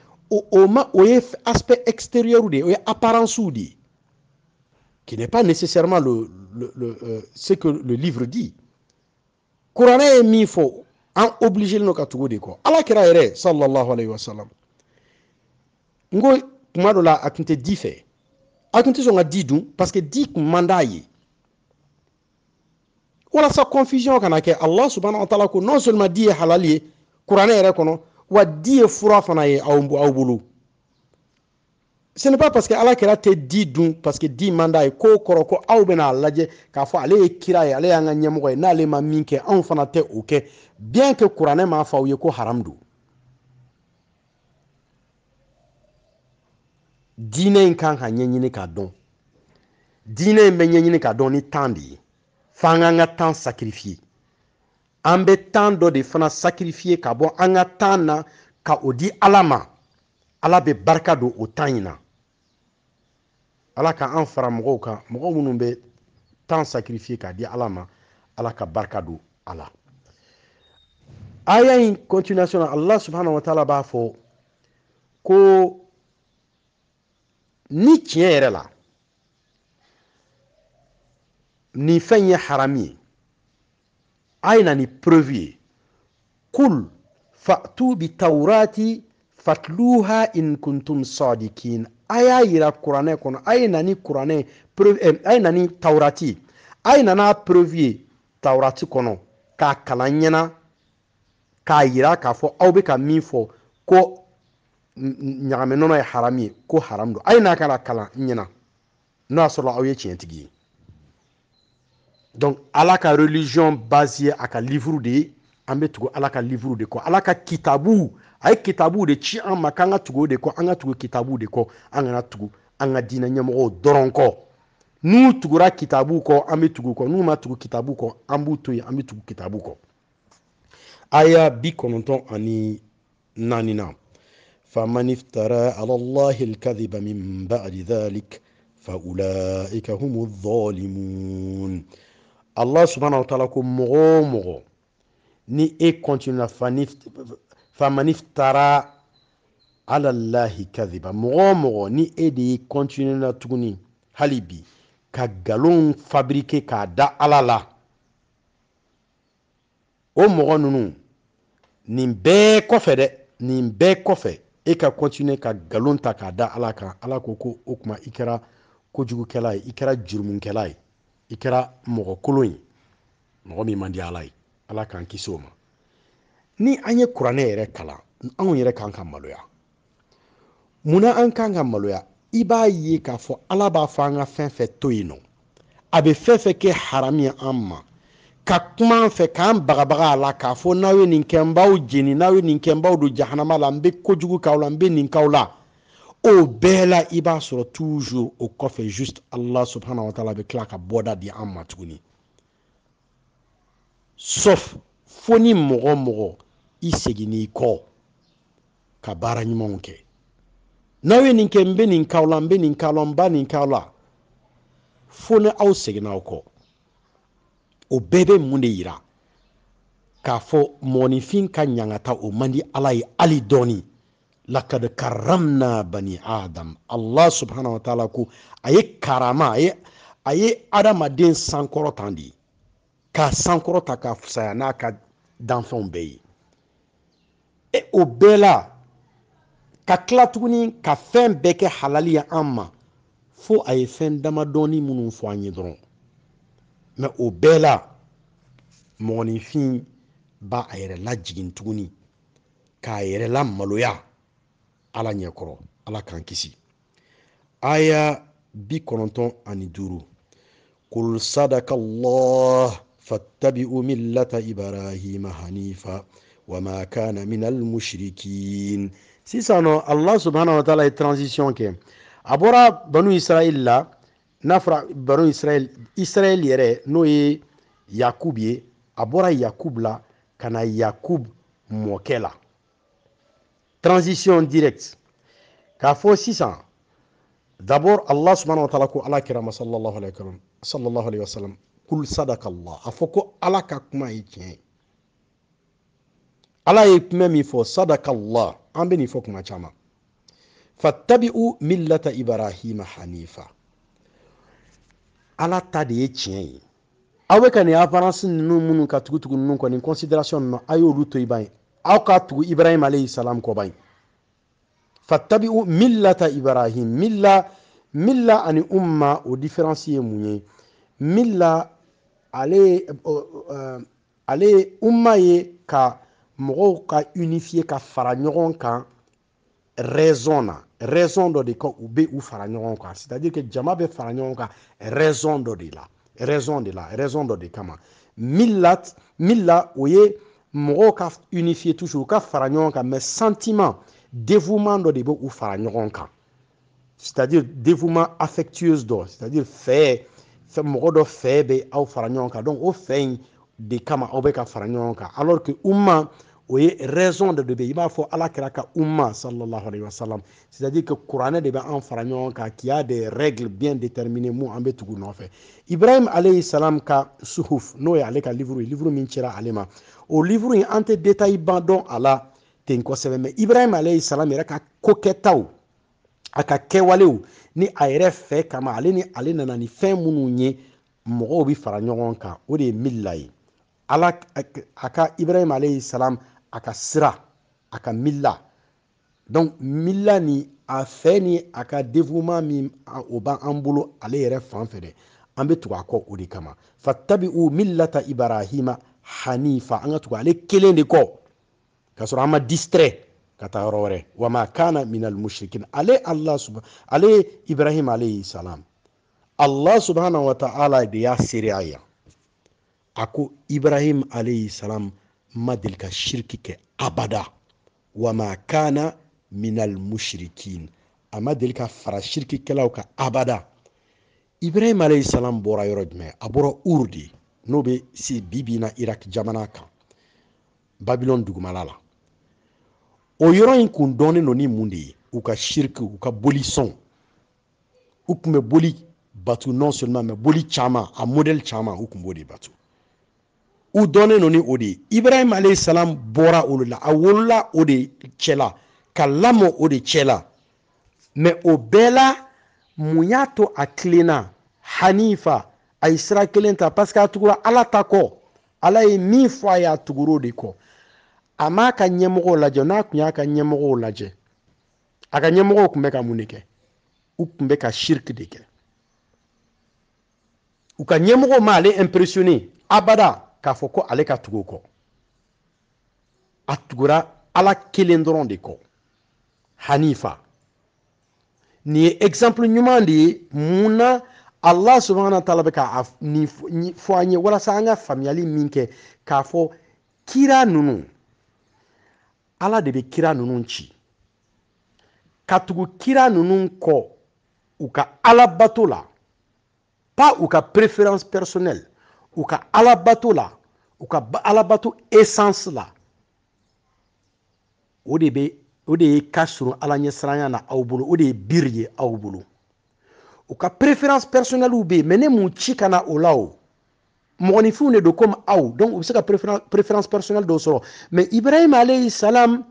o, o ma aspect extérieur de des apparence ou des de qui n'est pas nécessairement le, le, le, euh, ce que le livre dit coran est mis faux en obligeleno le ka tugu de kɔ ala kɛra sallallahu alayhi wa sallam Ngo, ko kuma la a tun tɛ di a tun tɛ di parce que di kun man d'a confusion walasa confusion kana allah subhanahu wa taala ko non seulement di ye halali coran kuranɛ yɛrɛ wa di ye fura fana ye aw aw bolo ce n'est pas parce que ala kɛra tɛ di dun parce que di man d'a ye k'o kɔrɔ ko aw bɛna a lajɛ k'a fɔ ale ye kira ye ale y'an ka ɲɛmɔgɔ ye n'ale ma min kɛ anw fana tɛ o kɛ bien que kuranɛ m'a fɔ aw ye ko haram don diinɛ in kan ka ɲɛɲini k'a dɔn diinɛ in bɛ ɲɛɲini k'a dɔn ni tan de ye f'an k'an ka tan sakirifiye an bɛ tan dɔ de fana sakirifiye ka bɔ an ka tan na ka o di ala ma ala bɛ barika don o tan ɲi na ala ka an fara mɔgɔw kan mɔgɔ minnu bɛ tan sakirifiye k'a di ala ma ala ka barika don a la aya in continuation na allah subhanahu wa taala b'a fɔ ko ni tiɲɛ yɛrɛ la nin fɛn ye harami ye aina ni premier kul fatu bitaurati fatluha in kuntum sadikin a y'a yira kuranɛ kɔnɔ a ye na ni kuranɛ eh, a ni taurati a ye na n'a ye taurati kɔnɔ k'a kalan ɲɛna k'a yira k'a fɔ aw be ka min fɔ ko ɲagamɛ nɔnɔ ye haramu ye ko haram do a ye n'a kana kalan ɲɛna n'o y'a aw ye tiɲɛtigi ye donc ala ka religion base ye a ka livre de an bɛ tugu ala ka livre de kɔ ala ka kitabu a ye kitabu de ci an ma k'an ka tugu o de kɔ an ka tugu kitabu de kɔ an kana tugu an ka diinɛ ɲɛmɔgɔw dɔrɔn kɔ n'u tugura kitabu kɔ an bɛ tugu kɔ n'u ma tugu kitabu kɔ an b'u to yen an bɛ tugu kitabu kɔ aya bi kɔnɔntɔn ani naani na faman iftara ala allahi alkadhiba min ba'di dhalik fa ulaika humu dhalimun allah subhanahu wa taala ko mɔgɔ o ni e kɔntinuna famani tara ala Allah kadhiba mɔgɔ o ni e de continue na tuguni halibi ka galon fabrike k'a da ala la o ni be ko fe de ni be ko fe e ka continue ka galon ta k'a da ala ka ala ko ko o ikra ko jugu kelai ikra jurmun kelai i kɛra mɔgɔ kolon ye mɔgɔ min man di ala ye ala k'an kisi o ma ni an ye kuranɛ yɛrɛ kalan anw yɛrɛ kan ka maloya munna an kan ka maloya i b'a ye k'a fɔ ala b'a fɔ an ka fɛn fɛn to yen nɔ a bɛ fɛn fɛn kɛ harami an ma ka kuma an fɛ k'an bagabaga a la k'a fɔ n'aw ye nin kɛ n b'aw jeni n'aw ye nin kɛ n b'aw don jahanama la n bɛ kojugu k'aw la n bɛ nin k'aw la Ou bela iba soro toujou ou kofi just Allah subhana wata la bekla ka boda di ammat gouni. Sof, founi mwongo mwongo, i segi ni i ko, ka baranyi mwongke. Nawe ninke mbe nin ka wlan, mbe nin ka lomba nin ka wlan, founi ou segi na wko. Ou bebe mwonde ira, ka founi mwoni fin ka nyangata ou mandi alayi alidoni. لقد كرمنا بني آدم الله سبحانه وتعالى كو أي كرامة أي أي أدم الدين سانكورو تاندي كا سانكورو تاكا فسانا كا دانفون بي اي او بيلا كا كلاتوني كا فين بيكي حلالي اما فو أي فين دما دوني منو فواني درون ما او بيلا موني فين با ايرلا جين توني كا ايرلا ملويا ala ɲɛkɔrɔ ala k'an kisi aya bi kɔnɔntɔn ani duuru kul sadaka allah fattabi'u millata ibrahima hanifa wama kana min almushrikin sisan nɔ allah subhanahu wa taala ye transition kɛ a bɔra banu israil la n'a fɔra banu israil israil yɛrɛ n'o ye yakub ye a bɔra yakub la ka na yakub mɔkɛ la transition direct k'a sisa. Dabor d'abord allah subhanahu wa taala ko ala kirama sallallahu alaihi wasallam sallallahu alaihi wasallam kul sadakallah a fɔ Allah ala kakuma kuma ye ala ye kuma min fɔ sadakallah an bɛ ben kuma chama. millata ibrahima hanifa ala ta de aweka tiɲɛ ye aw bɛ ka nin apparence ninnu minnu ka ibay aw ou ibrahim alayhi salam kɔ ban fattabi'u millata ibrahim milla milla ani umma o différence ye mun ye milla ale ale umma ye ka mɔgɔw ka unifier ka fara ɲɔgɔn raison na raison dɔ ou ka c'est à dire que jama be fara raison dɔ là raison de la raison dɔ millat milla mɔgɔw ka unifier toujours u ka fara ɲɔgɔn kan mais sentiment dévouement dɔ de bɛ u fara ɲɔgɔn kan c'est à dire dévouement affectueuse dɔ c'est à dire fɛ mɔgɔ dɔ fɛ bɛ aw fara ɲɔgɔn kan donc o fɛ in de kama aw bɛ ka fara ɲɔgɔn kan alors que umma o ye raison dɔ de bɛ yen i b'a fɔ ala kɛra ka umma sallallahu alayhi wa sallam c'est à dire que kuranɛ de bɛ an fara ɲɔgɔn kan qui a des règles bien déterminées mun an bɛ tugu nɔfɛ ibrahim alayhi salam ka suhuf n'o ye ale ka livre ye livre min cira ale ma o livuru in an tɛ detayi ban dɔn a la ten kosɛbɛ mɛ ibrahima alayhi salam yɛrɛ ka kokɛtaw a ka kɛwalew ni a yɛrɛ fɛ kama ale ni ale nana ni fɛn minnu ye mɔgɔw bi fara ɲɔgɔn kan o de ye milila ye ala a ka ibrahima alayhi salam a ka sira a ka milila donc milila ni a fɛ ni a ka développement min o b'an bolo ale yɛrɛ fan fɛ dɛ an bɛ tugu a kɔ o de kama fatabi'u millata ibrahima hanifa an ka tugu ale kelen de kɔ k'a sɔrɔ an ma distrait ka taa yɔrɔ wɛrɛ wa ma kana min almushrikin ale allah subhana ale ibrahim alayhi salam allah subhanahu wa ta'ala de y'a seere a yan a ko ibrahim alayhi salam ma deli ka shiriki kɛ abada wa kana min almushrikin a ma deli ka fara shirikikɛlaw ka abada ibrahim alayhi salam bɔra yɔrɔ jumɛn a bɔra ur de n'o bɛ si bibi na iraki jamana kan babilɔn dugumala la o yɔrɔ in kun dɔɔnin don ni mun de ye u ka siriki u ka boli sɔn u tun bɛ boli batu non seulement mais boli caman a modèle caman u tun b'o de batu u dɔnnen don ni o de ye ibrahima alayhi salam bɔra o la a wolola o de cɛla ka lamɔ o de cɛla mais o bɛɛ la mun y'a to a tilenna hanifa a ye sira kelen ta parce que a tugura ala ta kɔ ala ye min fɔ a ye a tugura o de kɔ a m'a ka ɲɛmɔgɔw lajɛ n'a tun y'a ka ɲɛmɔgɔw lajɛ a ka ɲɛmɔgɔw tun bɛ ka mun de kɛ u tun bɛ ka shiriki de kɛ u ka ɲɛmɔgɔ ma ale impressione abada k'a fɔ ko ale ka tugu o kɔ a tugura ala kelen dɔrɔn de kɔ hanifa nin ye exemple ɲuman de ye mun na allah subhana wa taala bɛ ka nin fɔ an ye walasa an ka faamuyali min kɛ k'a fɔ kira nunu ala de bɛ kira nunu ci ka tugu kira nunu kɔ u ka alabato la pa u ka préférence personnelle u ka alabato la u ka alabato essence la o de bɛ o de ye ka ala ɲɛsiranya na aw bolo o de ye biri ye aw bolo ou ka preference personnelle ou bien mɛ ne mun ci ka na o la de comme donc c'est la préférence préférence personnelle dɔw mais Ibrahim alayhi salam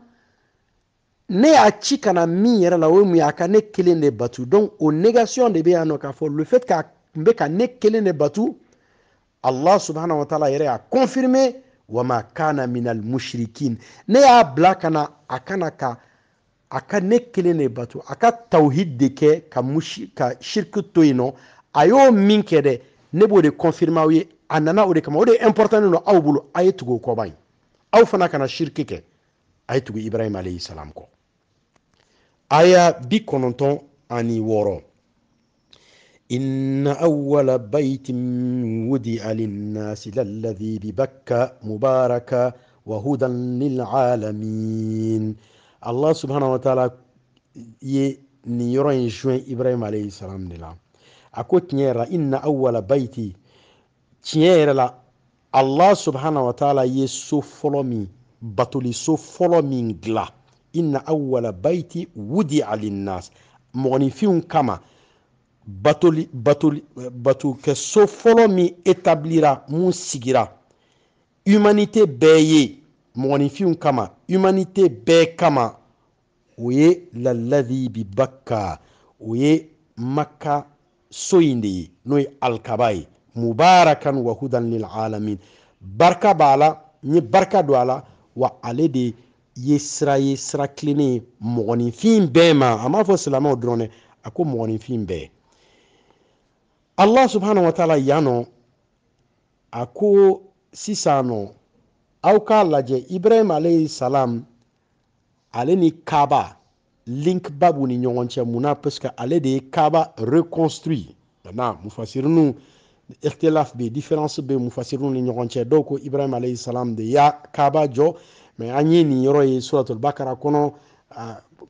ne a chikana mi na la kele ne batu donc o négation de bien no kafo, le fait k'a tun bɛ ka ne kelen batu allah subhanahu wa taala a confirmé confirmer wama kana minal mushrikin ne y'a bila na a ka aka ne kelen de bato a tawhid de kɛ ka mushika shirku to yen min ne b'o de confirme wi anana o de kama o de important no aw bulu ayetu go ko bay aw fana kana shirki ke ayetu ibrahim alayhi salam ko aya bi kononton ani woro إن أول بيت ودع للناس للذي ببكة مباركة وهدى للعالمين الله سبحانه وتعالى ي يرى جوان إبراهيم عليه السلام نلا أكو تنيرا إن أول بيتي تنيرا الله سبحانه وتعالى يسوفلومي باتولي سوفلومي غلا إن أول بيتي ودي على الناس مغنفين كما باتولي باتولي باتو كسوفلومي إتابليرا مون سيجرا humanité بيئة mɔgɔninfinw kama humanité bɛɛ kama o ye laladi bi bakka o ye maka so in de ye n'o ye alikaba ye mubarakan wahudan lil alamin barika b'a la n ye barika don a la wa ale de ye sira ye sira kilennen ye mɔgɔninfin bɛɛ ma a m'a fɔ silamɛw dɔrɔn dɛ a ko mɔgɔninfin bɛɛ allah subhanahu wa taala yan nɔ a ko sisan nɔ aw k'a lajɛ ibrahima alayhi salam ale ni kaba link b'u ni ɲɔgɔn cɛ munna parce que ale de ye reconstruit maintenant mufasirinu ikhtilaf bɛ différence bɛ mufasirinu ni ɲɔgɔn cɛ dɔw alayhi salam de y'a kaba jo mais an ye nin yɔrɔ ye suratul bakara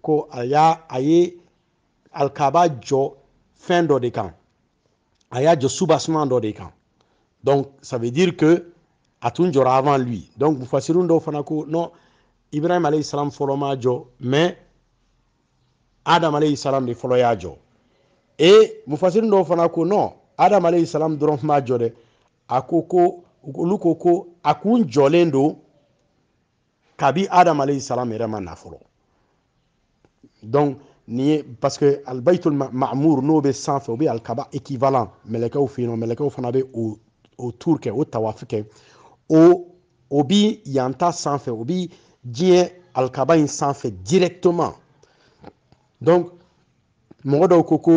ko a y'a a ye alikaba jɔ fɛn dɔ de kan a y'a jɔ dɔ de kan donc ça veut dire que a tun jɔra avant lui donc mufasirun dɔw fana ko non ibrahim alayhi salam fɔlɔ ma jɔ mais adam alayhi salam de fɔlɔ y'a jɔ et mufasirun dɔw fana ko non adam alayhi salam dɔrɔn ma jɔ dɛ a ko ko olu kabi adam alayhi salam yɛrɛ ma na donc nin parce que albaytul mamour n'o bɛ sanfɛ o bɛ Mais équivalent mɛlɛkɛw fɛ yen nɔ mɛlɛkɛw fana bɛ o tour kɛ o tawafi kɛ o o bi yan ta sanfɛ o bi diɲɛ alikaba in sanfɛ directement donc mɔgɔ dɔw ko ko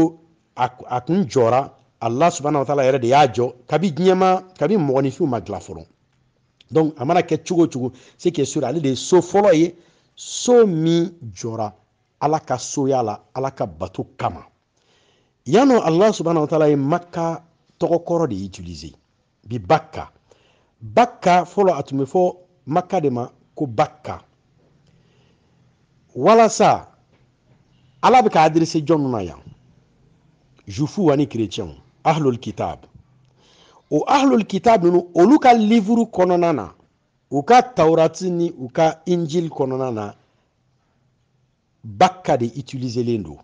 a kun wa taala yɛrɛ de y'a kabi diɲɛma kabi mɔgɔninfinw ma donc amana mana kɛ cogo o c'est que sur de so fɔlɔ ye so mi jora ala soya la ala ka kama yano Allah subhanahu wa taala maka tɔgɔ korodi de utiliser bi baka. bakka fɔlɔ a tun bɛ fɔ maka de ma ko bakka walasa ala bɛ ka adirese jɔn na yan zufu ani kerecɛnw ahlul kitab o ahlul kitab ninnu olu ka livuru kɔnɔna na u ka taurati ni u ka injil kɔnɔna na bakka de utiliselen don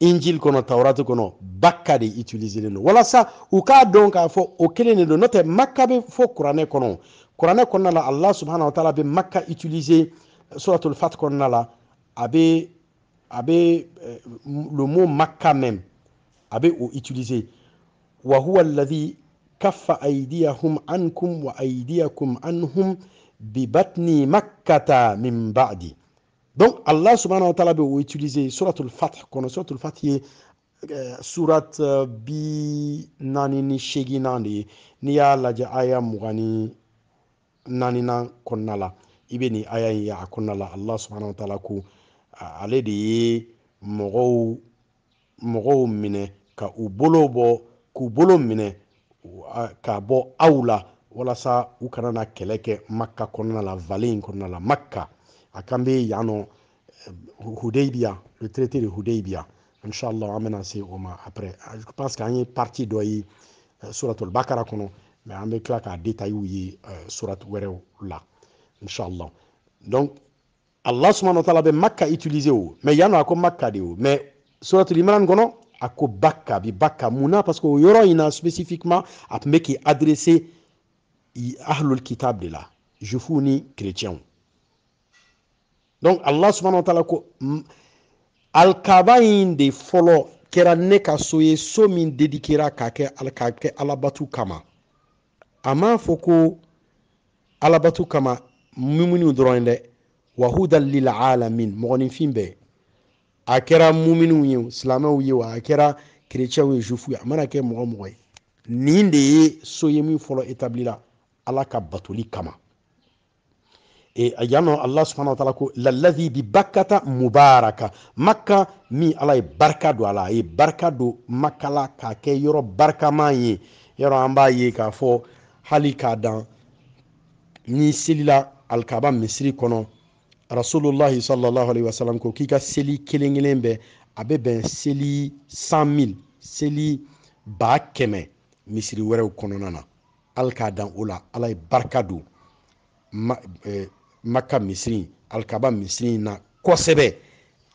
injil kono tawratu kono bakka de utiliselen don walasa u k'a dɔn k'a fɔ o kelen de don n'o tɛ makka bɛ fɔ kuranɛ kɔnɔ kuranɛ kɔnɔna la allah subhanahu wa taala be makka utilise suratul fat kono la abe abe a bɛ le mot makka même a o utilise wa huwa alladhi kaffa aydiyahum ankum wa aydiyakum anhum bi batni makkata min ba'di Donc Allah subhanahu wa ta'ala a bɛ o utiliser suratul fath kɔnɔ suratul fath est surat bi nani ni shegi nani n'i y'a lajɛ aya mugani nani naaninan konnala ibe ni aya ya ye Allah subhanahu wa ta'ala ku ale de ye mɔgɔw mɔgɔw mine ka u bolo bo k'u bolo mine ka bo aw wala sa u kana na kɛlɛ makka konnala valin konnala makka a kan bɛ yan le traité de Hudaybiya Inch'Allah an bɛna au ma après je pense y a une partie dɔ ye al bakara kɔnɔ mais avec là qu'a détaillé détails ye surat wɛrɛw la inshallah donc Allah wa ta'ala de Maka utilisé ou mais yano nɔ a de ou mais suratul imran qu'on a bakka Baka bi Baka Muna parce que o yɔrɔ spécifiquement à qui adressé adresser ahlul kitab de la jufuni ni chrétiens donc allah subhanahu wa taala ko alikaba in de fɔlɔ kɛra ne ka so ye so min dedikera k'a kɛ k'a kɛ alabatu kama a m'a fɔ ko alabatu kama muminiw dɔrɔn dɛ wa huda lil alamin mɔgɔninfin bɛɛ a kɛra muminiw ye silamɛw ye wa a kɛra kerecɛw ye zufu ye a mana kɛ mɔgɔ mɔgɔ ye nin de ye so ye min fɔlɔ etablira ala ka batoli kama e yanno allah subhanahu wa taala ko lallahi bi bakkata mubaraka makka min ala ye barika don a la a ye barika don makka la k'a kɛ yɔrɔ barikaman ye yɔrɔ an b'a ye k'a fɔ hali k'a dan n'i selila alikaba misiri kɔnɔ rasulullahi sallallahu alaihi wasallam ko k'i ka seli kelen kelen bɛɛ a bɛ bɛn seli san mil seli ba kɛmɛ misiri wɛrɛw kɔnɔna na hali k'a dan o la ala ye barika don ma eh, maka misiri alikaba misiri na kosɛbɛ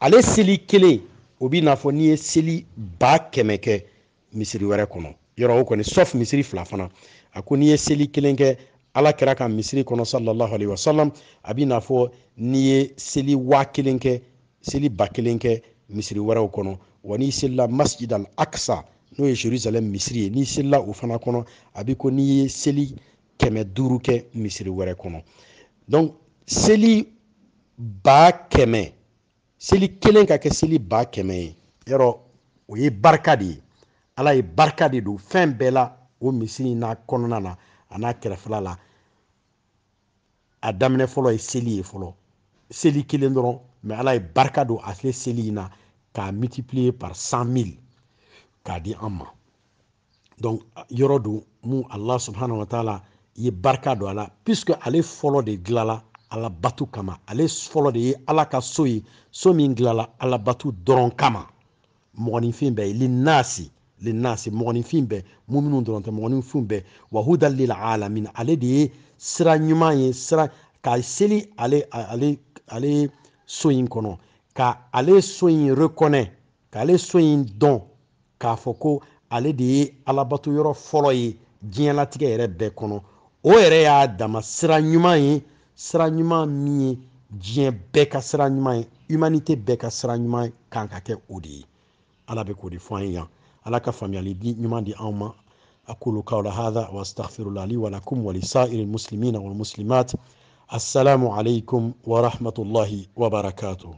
ale seli kelen o b'i n'a fɔ n'i ye seli ba kɛmɛ kɛ misiri wɛrɛ kɔnɔ yɔrɔ o kɔni sɔf misiri fila fana a ko n'i ye seli kelen kɛ ala kɛra ka misiri kɔnɔ sallallahu alaihi wasallam a b'i n'a fɔ n'i ye seli waa kelen kɛ seli ba kelen kɛ misiri wɛrɛw kɔnɔ wa n'i selila masjid al aksa n'o ye jerusalem misiri ye n'i selila o fana kɔnɔ a b'i ko n'i ye seli kɛmɛ duuru kɛ misiri wɛrɛ kɔnɔ donc seli Bakeme. kɛmɛ seli kelen ka kɛ seli ba kɛmɛ ye yɔrɔ o ye barika de ye ala ye barika de don fɛn bɛɛ la n'a kɔnɔna na a n'a kɛrɛfɛla la a daminɛ fɔlɔ ye seli ye fɔlɔ seli kelen dɔrɔn mɛ ala ye barika don a seli in na k'a multiplier par cent mille k'a di an ma donc yɔrɔ don mun ala subahana wa taala i ye barika don a la puisque ale fɔlɔ de glala. alabato kama ale fɔlɔ de ye ala ka so ye so min dilala alabato dɔrɔn kama mɔgɔninfin bɛɛ linasi linasi mɔgɔninfin bɛɛ muminu dɔrɔn tɛ mɔgɔninfin bɛɛ wahuda lil alamin ale de ye sira ɲuman ye sira ka seli ale ale ale so in kɔnɔ ka ale so in reconnaît k'ale so in dɔn k'a fɔ ko ale de ye alabato yɔrɔ fɔlɔ ye diɲɛlatigɛ yɛrɛ bɛɛ kɔnɔ o yɛrɛ y'a dama sira ɲuman ye sira ɲuman min ye diɲɛ bɛɛ ka sira ɲuman ye humanité bɛɛ ka sira ɲuman kan ka kɛ o de ye ala bɛ k'o de fɔ an ye yan ala ka faamuyali di ɲuman di anw ma أقول قول هذا وأستغفر الله لي ولكم ولسائر المسلمين والمسلمات السلام عليكم ورحمة الله وبركاته